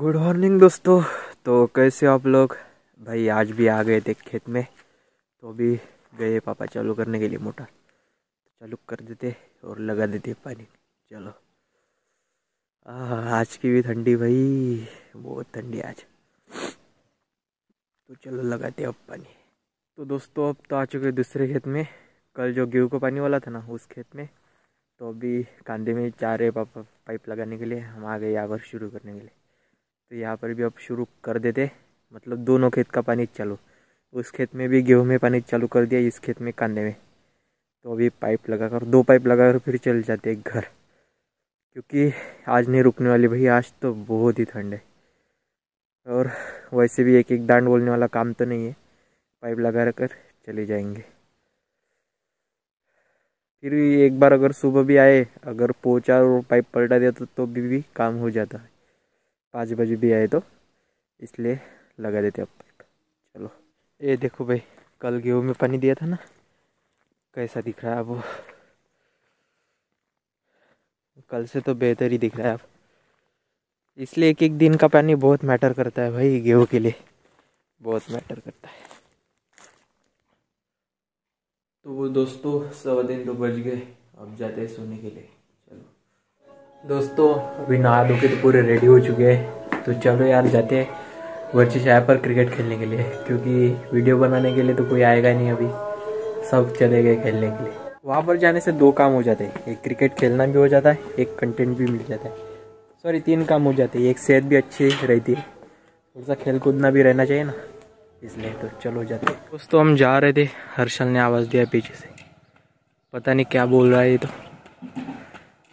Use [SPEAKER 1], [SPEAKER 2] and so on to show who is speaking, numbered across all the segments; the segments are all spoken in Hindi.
[SPEAKER 1] गुड मॉर्निंग दोस्तों तो कैसे आप लोग भाई आज भी आ गए थे खेत में तो भी गए पापा चालू करने के लिए मोटर चालू कर देते और लगा देते पानी चलो आ, आज की भी ठंडी भाई बहुत ठंडी आज तो चलो लगाते अब पानी तो दोस्तों अब तो आ चुके दूसरे खेत में कल जो गेहूँ को पानी वाला था ना उस खेत में तो अभी कांधे में जा रहे पापा पाइप लगाने के लिए हम आ गए आवर शुरू करने के लिए तो यहाँ पर भी अब शुरू कर देते मतलब दोनों खेत का पानी चालू उस तो खेत में भी गेहूँ में पानी चालू कर दिया इस खेत में कांदे में तो अभी पाइप लगाकर दो पाइप लगाकर फिर चल जाते हैं घर क्योंकि आज नहीं रुकने वाली भाई आज तो बहुत ही ठंड है और वैसे भी एक एक दांड बोलने वाला काम तो नहीं है पाइप लगा कर चले जाएंगे फिर एक बार अगर सुबह भी आए अगर पोचा और पाइप पलटा दिया तो, तो भी, भी काम हो जाता पाँच बजे भी आए तो इसलिए लगा देते अब चलो ये देखो भाई कल गेहूँ में पानी दिया था ना कैसा दिख रहा है अब कल से तो बेहतर ही दिख रहा है अब इसलिए एक एक दिन का पानी बहुत मैटर करता है भाई गेहूँ के लिए बहुत मैटर करता है तो वो दोस्तों सवा दिन तो बज गए अब जाते हैं सोने के लिए दोस्तों अभी नहा दो के तो पूरे रेडी हो चुके हैं तो चलो यार जाते हैं वर्चिश ऐप पर क्रिकेट खेलने के लिए क्योंकि वीडियो बनाने के लिए तो कोई आएगा नहीं अभी सब चले गए खेलने के लिए वहाँ पर जाने से दो काम हो जाते हैं एक क्रिकेट खेलना भी हो जाता है एक कंटेंट भी मिल जाता है सॉरी तीन काम हो जाते हैं एक सेहत भी अच्छी रहती है थोड़ा सा खेल कूदना भी रहना चाहिए ना इसलिए तो चलो जाते हैं दोस्तों हम जा रहे थे हर्षल ने आवाज़ दिया पीछे से पता नहीं क्या बोल रहा है ये तो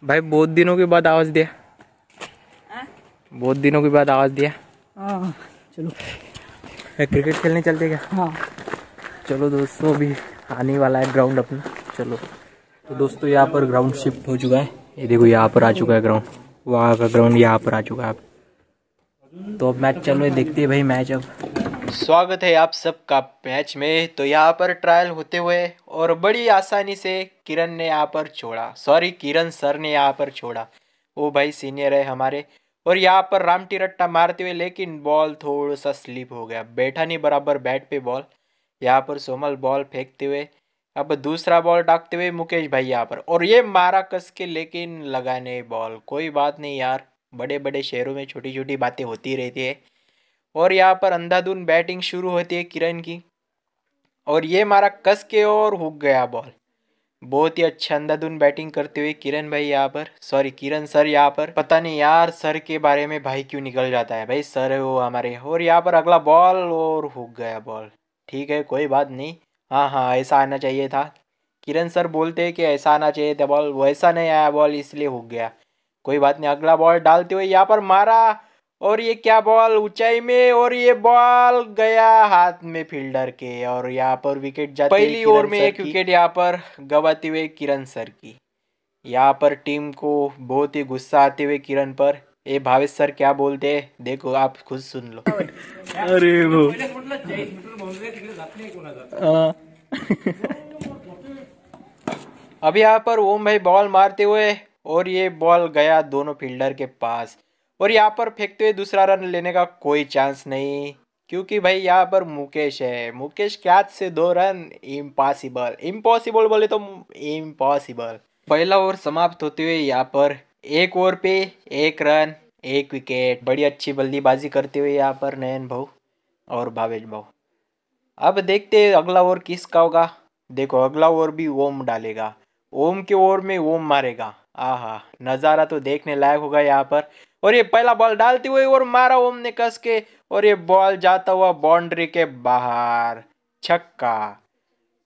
[SPEAKER 1] भाई बहुत दिनों के बाद आवाज दिया हाँ? बहुत दिनों के बाद आवाज दिया आ, हाँ, चलो क्रिकेट खेलने चलते क्या हाँ चलो दोस्तों अभी आने वाला है ग्राउंड अपना चलो तो दोस्तों यहाँ पर ग्राउंड शिफ्ट हो चुका है ये देखो यहाँ पर आ चुका है ग्राउंड वहाँ का ग्राउंड यहाँ पर आ चुका है तो अब मैच चलो है देखते हैं भाई मैच अब स्वागत है आप सबका मैच में तो यहाँ पर ट्रायल होते हुए और बड़ी आसानी से किरण ने यहाँ पर छोड़ा सॉरी किरण सर ने यहाँ पर छोड़ा वो भाई सीनियर है हमारे और यहाँ पर राम टिरट्टा मारते हुए लेकिन बॉल थोड़ा सा स्लिप हो गया बैठा नहीं बराबर बैट पे बॉल यहाँ पर सोमल बॉल फेंकते हुए अब दूसरा बॉल डाकते हुए मुकेश भाई यहाँ पर और ये मारा कस के लेकिन लगाने बॉल कोई बात नहीं यार बड़े बड़े शहरों में छोटी छोटी बातें होती रहती है और यहाँ पर अंधाधुन बैटिंग शुरू होती है किरण की और ये मारा कस के और हुक गया बॉल बहुत ही अच्छा अंधाधुन बैटिंग करते हुए किरण भाई यहाँ पर सॉरी किरण सर यहाँ पर पता नहीं यार सर के बारे में भाई क्यों निकल जाता है भाई सर है वो हमारे और यहाँ पर अगला बॉल और हुक गया बॉल ठीक है कोई बात नहीं हाँ हाँ ऐसा आना चाहिए था किरण सर बोलते हैं कि ऐसा आना चाहिए था बॉल वैसा नहीं आया बॉल इसलिए हुक गया कोई बात नहीं अगला बॉल डालते हुए यहाँ पर मारा और ये क्या बॉल ऊंचाई में और ये बॉल गया हाथ में फील्डर के और यहाँ पर विकेट जाती पहली ओवर में एक विकेट यहाँ पर गवाते हुए किरण सर की यहाँ पर टीम को बहुत ही गुस्सा आते हुए किरण पर ए भावेश सर क्या बोलते हैं देखो आप खुद सुन लो अरे वो हाँ। अब यहाँ पर ओम भाई बॉल मारते हुए और ये बॉल गया दोनों फील्डर के पास और यहाँ पर फेंकते हुए दूसरा रन लेने का कोई चांस नहीं क्योंकि भाई यहाँ पर मुकेश है मुकेश कैच से दो रन इम्पॉसिबल इम्पॉसिबल बोले तो इम्पॉसिबल पहला ओवर समाप्त होते हुए यहाँ पर एक ओवर पे एक रन एक विकेट बड़ी अच्छी बल्लेबाजी करते हुए यहाँ पर नयन भाऊ और भावेश भाव अब देखते हैं अगला ओवर किसका होगा देखो अगला ओवर भी ओम डालेगा ओम के ओवर में ओम मारेगा आहा नज़ारा तो देखने लायक होगा यहाँ पर और ये पहला बॉल डालते हुए और मारा ओम ने कस के और ये बॉल जाता हुआ बाउंड्री के बाहर छक्का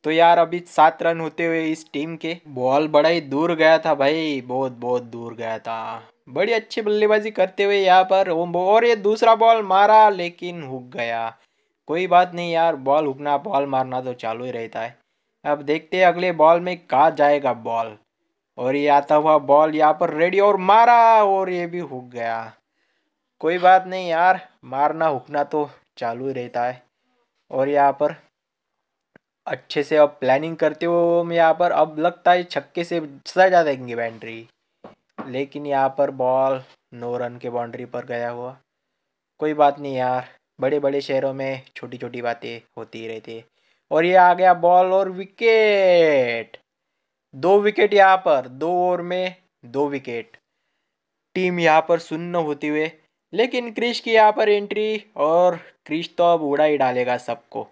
[SPEAKER 1] तो यार अभी सात रन होते हुए इस टीम के बॉल बड़ा ही दूर गया था भाई बहुत बहुत दूर गया था बड़ी अच्छी बल्लेबाजी करते हुए यहाँ पर ओम और ये दूसरा बॉल मारा लेकिन हुक गया कोई बात नहीं यार बॉल हुकना बॉल मारना तो चालू ही रहता है अब देखते हैं अगले बॉल में कहा जाएगा बॉल और ये आता हुआ बॉल यहाँ पर रेडी और मारा और ये भी हुक गया कोई बात नहीं यार मारना हुकना तो चालू ही रहता है और यहाँ पर अच्छे से अब प्लानिंग करते हुए हम यहाँ पर अब लगता है छक्के से सजा देंगे बाउंड्री लेकिन यहाँ पर बॉल नो रन के बाउंड्री पर गया हुआ कोई बात नहीं यार बड़े बड़े शहरों में छोटी छोटी बातें होती रहती है और ये आ गया बॉल और विकेट दो विकेट यहाँ पर दो ओवर में दो विकेट टीम यहाँ पर सुन्न होते हुए लेकिन क्रिश की यहाँ पर एंट्री और क्रिश तो अब उड़ा ही डालेगा सबको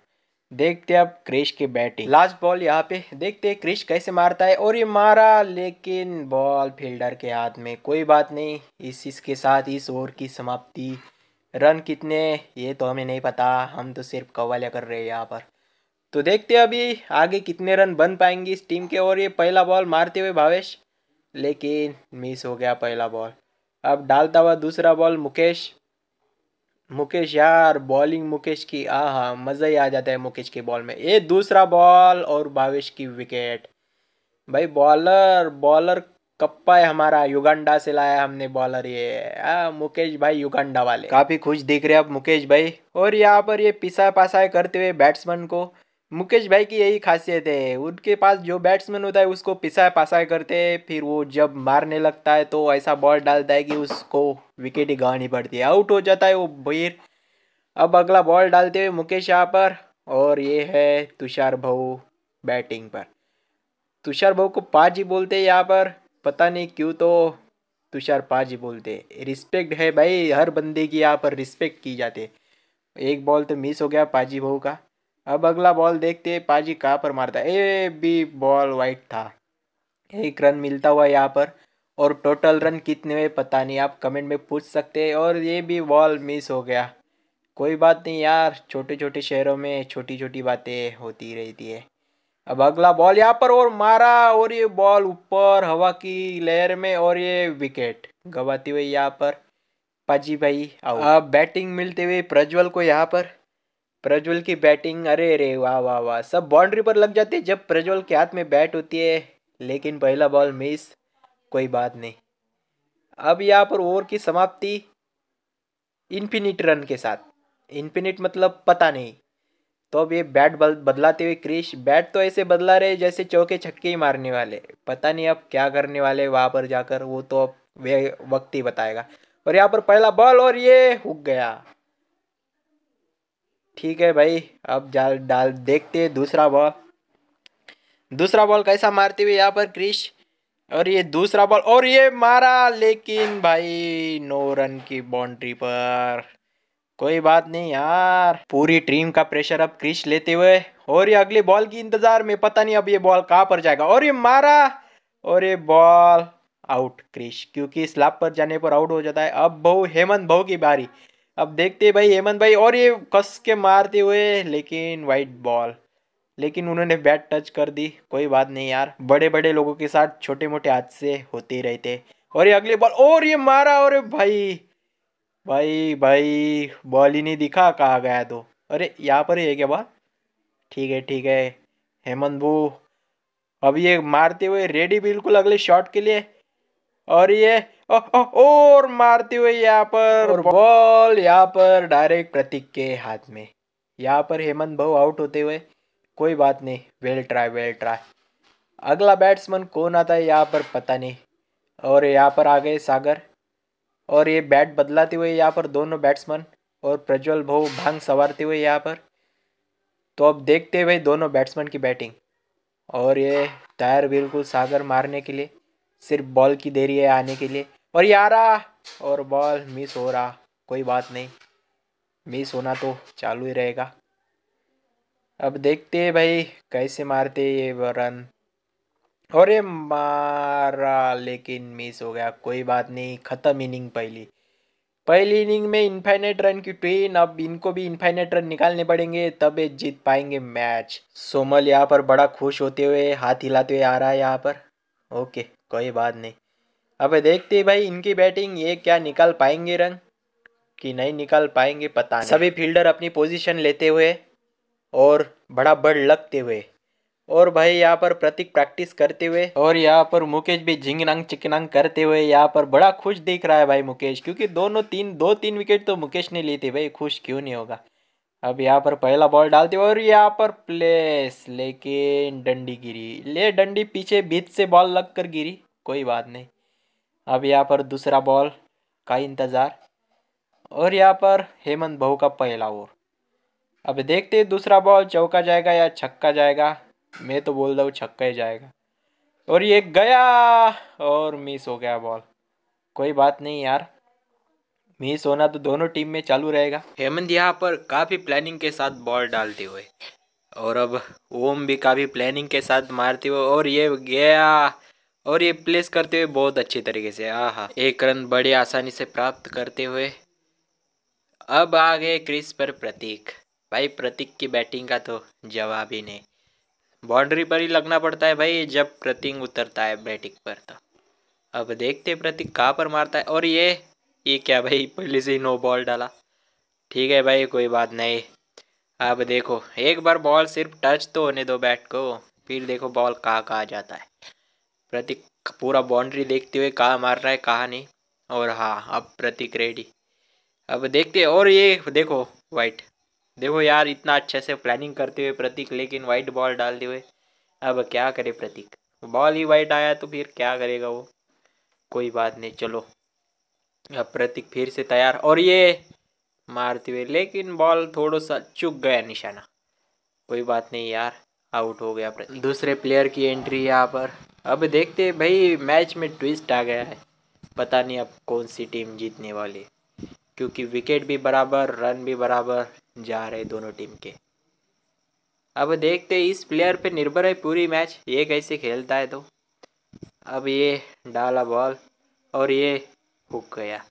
[SPEAKER 1] देखते अब क्रिश की बैटिंग लास्ट बॉल यहाँ पे देखते क्रिश कैसे मारता है और ये मारा लेकिन बॉल फील्डर के हाथ में कोई बात नहीं इस इसके साथ इस ओवर की समाप्ति रन कितने ये तो हमें नहीं पता हम तो सिर्फ कवालिया कर रहे हैं यहाँ पर तो देखते हैं अभी आगे कितने रन बन पाएंगे इस टीम के और ये पहला बॉल मारते हुए भावेश लेकिन मिस हो गया पहला बॉल अब डालता हुआ दूसरा बॉल मुकेश मुकेश यार बॉलिंग मुकेश की आ हाँ मज़ा ही आ जाता है मुकेश के बॉल में ये दूसरा बॉल और भावेश की विकेट भाई बॉलर बॉलर कप्पा है हमारा युगांडा से लाया हमने बॉलर ये आ, मुकेश भाई युगांडा वाले काफ़ी खुश दिख रहे अब मुकेश भाई और यहाँ पर ये पिसा पासा करते हुए बैट्समैन को मुकेश भाई की यही खासियत है उनके पास जो बैट्समैन होता है उसको पिसाए पासाए करते हैं फिर वो जब मारने लगता है तो ऐसा बॉल डालता है कि उसको विकेट ही गवानी पड़ती है आउट हो जाता है वो भैर अब अगला बॉल डालते हुए मुकेश यहाँ पर और ये है तुषार भाऊ बैटिंग पर तुषार भाऊ को ही बोलते हैं यहाँ पर पता नहीं क्यों तो तुषार ही बोलते रिस्पेक्ट है भाई हर बंदे की यहाँ पर रिस्पेक्ट की जाती है एक बॉल तो मिस हो गया पाजी भाऊ का अब अगला बॉल देखते हैं पाजी कहाँ पर मारता है ए बी बॉल वाइट था एक रन मिलता हुआ यहाँ पर और टोटल रन कितने हुए पता नहीं आप कमेंट में पूछ सकते हैं और ये भी बॉल मिस हो गया कोई बात नहीं यार छोटे छोटे शहरों में छोटी छोटी बातें होती रहती है अब अगला बॉल यहाँ पर और मारा और ये बॉल ऊपर हवा की लहर में और ये विकेट गवाती हुई यहाँ पर पाजी भाई अब बैटिंग मिलते हुए प्रज्वल को यहाँ पर प्रज्वल की बैटिंग अरे अरे वाह वाह वाह सब बाउंड्री पर लग जाती है जब प्रज्वल के हाथ में बैट होती है लेकिन पहला बॉल मिस कोई बात नहीं अब यहाँ पर ओवर की समाप्ति इन्फिनिट रन के साथ इन्फिनिट मतलब पता नहीं तो अब ये बैट बदलाते हुए क्रिश बैट तो ऐसे बदला रहे जैसे चौके छक्के ही मारने वाले पता नहीं अब क्या करने वाले वहाँ पर जाकर वो तो अब वे वक्त ही बताएगा और यहाँ पर पहला बॉल और ये हुक गया ठीक है भाई अब जाल डाल देखते हैं दूसरा बॉल दूसरा बॉल कैसा मारते हुए यहाँ पर क्रिश और ये दूसरा बॉल और ये मारा लेकिन भाई नो रन की बाउंड्री पर कोई बात नहीं यार पूरी टीम का प्रेशर अब क्रिश लेते हुए और ये अगले बॉल की इंतजार में पता नहीं अब ये बॉल कहाँ पर जाएगा और ये मारा और ये बॉल आउट क्रिश क्योंकि स्लाब पर जाने पर आउट हो जाता है अब बहु हेमंत बहु की बारी अब देखते हैं भाई हेमंत भाई और ये कस के मारते हुए लेकिन वाइट बॉल लेकिन उन्होंने बैट टच कर दी कोई बात नहीं यार बड़े बड़े लोगों के साथ छोटे मोटे हादसे होते रहते और ये अगले बॉल और ये मारा और भाई भाई भाई बॉल ही नहीं दिखा कहा गया तो अरे यहाँ पर ही है क्या बॉल ठीक है ठीक है हेमंत भू अब ये मारते हुए रेडी बिल्कुल अगले शॉट के लिए और ये ओ, ओ, और मारती हुई यहाँ पर बॉल यहाँ पर डायरेक्ट प्रतीक के हाथ में यहाँ पर हेमंत भाव आउट होते हुए कोई बात नहीं वेल ट्राई वेल ट्राई अगला बैट्समैन कौन आता है यहाँ पर पता नहीं और यहाँ पर आ गए सागर और ये बैट बदलाते हुए यहाँ पर दोनों बैट्समैन और प्रज्वल भाव भांग संवारते हुए यहाँ पर तो अब देखते भाई दोनों बैट्समैन की बैटिंग और ये टायर बिल्कुल सागर मारने के लिए सिर्फ बॉल की देरी है आने के लिए और ये आ रहा और बॉल मिस हो रहा कोई बात नहीं मिस होना तो चालू ही रहेगा अब देखते हैं भाई कैसे मारते ये रन और ये मारा लेकिन मिस हो गया कोई बात नहीं ख़त्म इनिंग पहली पहली इनिंग में इन्फाइनेट रन की ट्रेन अब इनको भी इन्फाइनेट रन निकालने पड़ेंगे तब ये जीत पाएंगे मैच सोमल यहाँ पर बड़ा खुश होते हुए हाथ हिलाते हुए आ रहा है यहाँ पर ओके कोई बात नहीं अब देखते भाई इनकी बैटिंग ये क्या निकाल पाएंगे रन कि नहीं निकाल पाएंगे पता नहीं सभी फील्डर अपनी पोजीशन लेते हुए और बड़ा बड़ लगते हुए और भाई यहाँ पर प्रतीक प्रैक्टिस करते हुए और यहाँ पर मुकेश भी झिंगनांग चिकनांग करते हुए यहाँ पर बड़ा खुश दिख रहा है भाई मुकेश क्योंकि दोनों तीन दो तीन विकेट तो मुकेश ने लिए थे भाई खुश क्यों नहीं होगा अब यहाँ पर पहला बॉल डालते और यहाँ पर प्लेस लेकिन डंडी गिरी ले डंडी पीछे भीत से बॉल लग कर गिरी कोई बात नहीं अब यहाँ पर दूसरा बॉल का इंतज़ार और यहाँ पर हेमंत बहू का पहला ओवर अब देखते दूसरा बॉल चौका जाएगा या छक्का जाएगा मैं तो बोल रहा हूँ छक्का ही जाएगा और ये गया और मिस हो गया बॉल कोई बात नहीं यार मिस होना तो दोनों टीम में चालू रहेगा हेमंत यहाँ पर काफ़ी प्लानिंग के साथ बॉल डालते हुए और अब ओम भी काफ़ी प्लानिंग के साथ मारते हुए और ये गया और ये प्लेस करते हुए बहुत अच्छे तरीके से आह एक रन बड़े आसानी से प्राप्त करते हुए अब आ गए क्रिस पर प्रतीक भाई प्रतीक की बैटिंग का तो जवाब ही नहीं बाउंड्री पर ही लगना पड़ता है भाई जब प्रतीक उतरता है बैटिंग पर तो अब देखते प्रतीक कहाँ पर मारता है और ये ये क्या भाई पहले से ही नो बॉल डाला ठीक है भाई कोई बात नहीं अब देखो एक बार बॉल सिर्फ टच तो होने दो बैट को फिर देखो बॉल कहाँ कहाँ जाता है प्रतीक पूरा बाउंड्री देखते हुए कहाँ मार रहा है कहाँ नहीं और हाँ अब प्रतीक रेडी अब देखते और ये देखो वाइट देखो यार इतना अच्छे से प्लानिंग करते हुए प्रतीक लेकिन वाइट बॉल डालते हुए अब क्या करे प्रतीक बॉल ही वाइट आया तो फिर क्या करेगा वो कोई बात नहीं चलो अब प्रतीक फिर से तैयार और ये मारते हुए लेकिन बॉल थोड़ा सा चुक गया निशाना कोई बात नहीं यार आउट हो गया प्रतीक दूसरे प्लेयर की एंट्री यहाँ पर अब देखते भाई मैच में ट्विस्ट आ गया है पता नहीं अब कौन सी टीम जीतने वाली क्योंकि विकेट भी बराबर रन भी बराबर जा रहे दोनों टीम के अब देखते इस प्लेयर पे निर्भर है पूरी मैच ये कैसे खेलता है तो अब ये डाला बॉल और ये भूख गया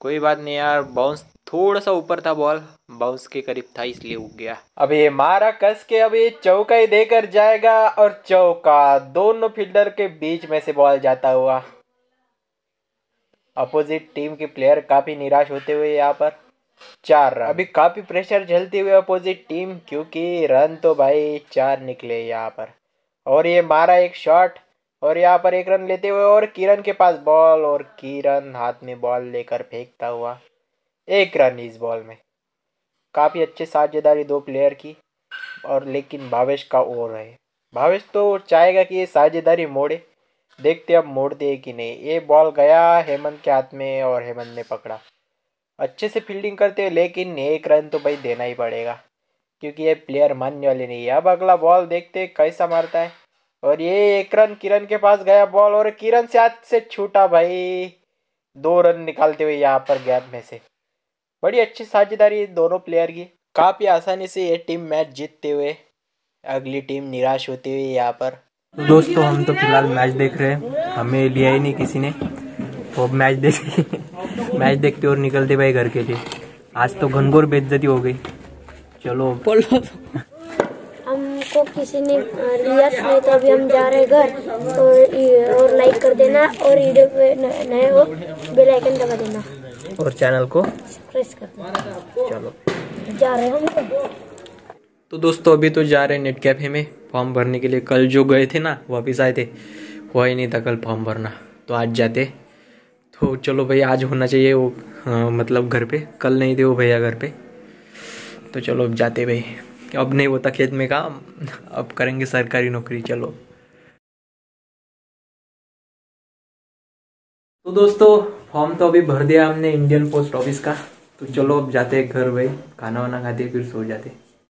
[SPEAKER 1] कोई बात नहीं यार बाउंस थोड़ा सा ऊपर था बॉल बाउंस के करीब था इसलिए उग गया अब ये मारा कस के अब ये चौका ही देकर जाएगा और चौका दोनों फील्डर के बीच में से बॉल जाता हुआ अपोजिट टीम के प्लेयर काफ़ी निराश होते हुए यहाँ पर चार रन अभी काफ़ी प्रेशर झेलते हुए अपोजिट टीम क्योंकि रन तो भाई चार निकले यहाँ पर और ये मारा एक शॉट और यहाँ पर एक रन लेते हुए और किरण के पास बॉल और किरण हाथ में बॉल लेकर फेंकता हुआ एक रन इस बॉल में काफ़ी अच्छे साझेदारी दो प्लेयर की और लेकिन भावेश का ओवर है भावेश तो चाहेगा कि ये साझेदारी मोड़े देखते अब मोड़ते कि नहीं ये बॉल गया हेमंत के हाथ में और हेमंत ने पकड़ा अच्छे से फील्डिंग करते हैं लेकिन एक रन तो भाई देना ही पड़ेगा क्योंकि ये प्लेयर मानने वाले नहीं है अब अगला बॉल देखते कैसा मारता है और ये एक रन किरण के पास गया बॉल और किरण से हाथ से छूटा भाई दो रन निकालते हुए यहाँ पर गैप में से बड़ी अच्छी साझेदारी दोनों प्लेयर की काफ़ी आसानी से ये टीम मैच जीतते हुए अगली टीम निराश होते हुए यहाँ पर दोस्तों हम तो फिलहाल मैच देख रहे हैं हमें लिया ही नहीं किसी ने तो मैच देख मैच देखते और निकलते भाई घर के लिए आज तो घनघोर बेइज्जती हो गई चलो तो। किसी ने लिया तो नहीं तो अभी हम जा रहे हैं घर तो और लाइक कर देना और वीडियो पे नए हो बेल आइकन दबा देना और चैनल को प्रेस कर चलो जा रहे हम तो।, तो दोस्तों अभी तो जा रहे हैं नेट कैफे में फॉर्म भरने के लिए कल जो गए थे ना वापिस आए थे हुआ ही नहीं था कल फॉर्म भरना तो आज जाते तो चलो भाई आज होना चाहिए वो आ, मतलब घर पे कल नहीं थे वो भैया घर पे तो चलो अब जाते भाई अब नहीं होता खेत में काम अब करेंगे सरकारी नौकरी चलो तो दोस्तों फॉर्म तो अभी भर दिया हमने इंडियन पोस्ट ऑफिस का तो चलो अब जाते हैं घर भाई खाना वाना खाते फिर सो जाते